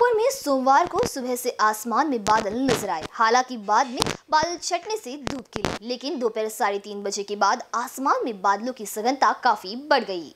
रामपुर में सोमवार को सुबह से आसमान में बादल नजर आए हालांकि बाद में बादल छटने से धूप खिली लेकिन दोपहर साढ़े तीन बजे के बाद आसमान में बादलों की सघनता काफी बढ़ गई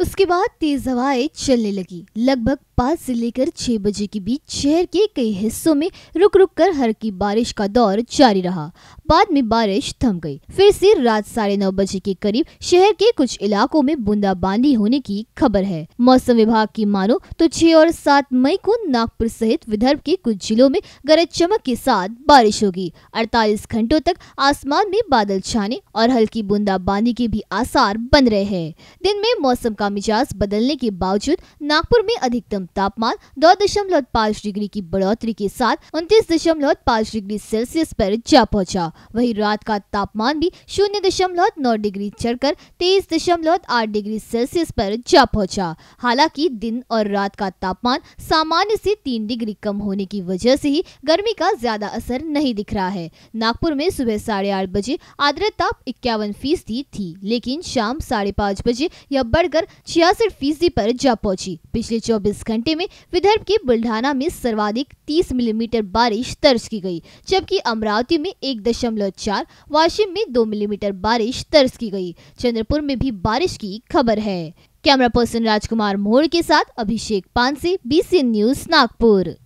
उसके बाद तेज हवाएं चलने लगी लगभग पाँच से लेकर छह बजे के बीच शहर के कई हिस्सों में रुक रुक कर हल्की बारिश का दौर जारी रहा बाद में बारिश थम गई फिर से रात साढ़े नौ बजे के करीब शहर के कुछ इलाकों में बूंदाबांदी होने की खबर है मौसम विभाग की मानो तो छह और सात मई को नागपुर सहित विदर्भ के कुछ जिलों में गरज चमक के साथ बारिश होगी अड़तालीस घंटों तक आसमान में बादल छाने और हल्की बूंदाबांदी के भी आसार बन रहे हैं दिन में मौसम का मिजाज बदलने के बावजूद नागपुर में अधिकतम तापमान दो दशमलव पाँच डिग्री की बढ़ोतरी के साथ उनतीस दशमलव पाँच डिग्री सेल्सियस पर जा पहुंचा। वही रात का तापमान भी शून्य दशमलव नौ डिग्री चढ़कर तेईस दशमलव आठ डिग्री सेल्सियस पर जा पहुंचा। हालांकि दिन और रात का तापमान सामान्य से तीन डिग्री कम होने की वजह से ही गर्मी का ज्यादा असर नहीं दिख रहा है नागपुर में सुबह साढ़े आठ बजे आर्द्रता इक्यावन फीसदी थी लेकिन शाम साढ़े पाँच बजे यह बढ़कर छियासठ फीसदी पर जा पहुंची पिछले चौबीस घंटे घंटे में विदर्भ के बुल्ढाना में सर्वाधिक 30 मिलीमीटर बारिश दर्ज की गई जबकि अमरावती में एक दशमलव चार वाशिम में दो मिलीमीटर बारिश दर्ज की गई चंद्रपुर में भी बारिश की खबर है कैमरा पर्सन राजकुमार मोहर के साथ अभिषेक पानसे बी न्यूज नागपुर